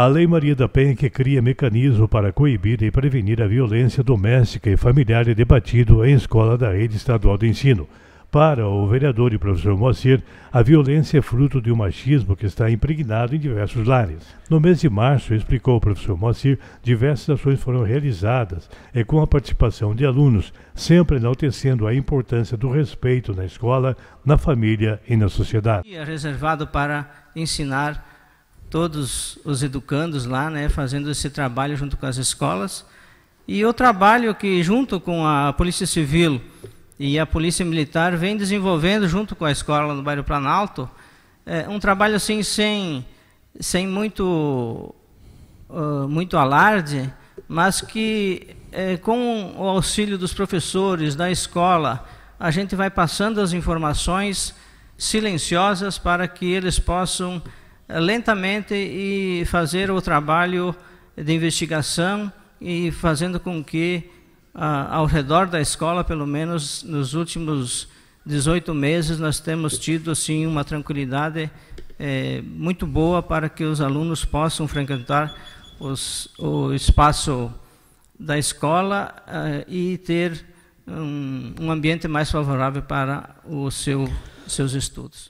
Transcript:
A Lei Maria da Penha, que cria mecanismo para coibir e prevenir a violência doméstica e familiar, é debatido em escola da rede estadual de ensino. Para o vereador e professor Moacir, a violência é fruto de um machismo que está impregnado em diversos lares. No mês de março, explicou o professor Moacir, diversas ações foram realizadas e com a participação de alunos, sempre enaltecendo a importância do respeito na escola, na família e na sociedade. É reservado para ensinar todos os educandos lá, né, fazendo esse trabalho junto com as escolas. E o trabalho que, junto com a Polícia Civil e a Polícia Militar, vem desenvolvendo, junto com a escola no bairro Planalto, é, um trabalho assim, sem, sem muito, uh, muito alarde, mas que, é, com o auxílio dos professores, da escola, a gente vai passando as informações silenciosas para que eles possam lentamente e fazer o trabalho de investigação e fazendo com que ah, ao redor da escola, pelo menos nos últimos 18 meses, nós temos tido assim uma tranquilidade eh, muito boa para que os alunos possam frequentar os, o espaço da escola eh, e ter um, um ambiente mais favorável para os seu, seus estudos.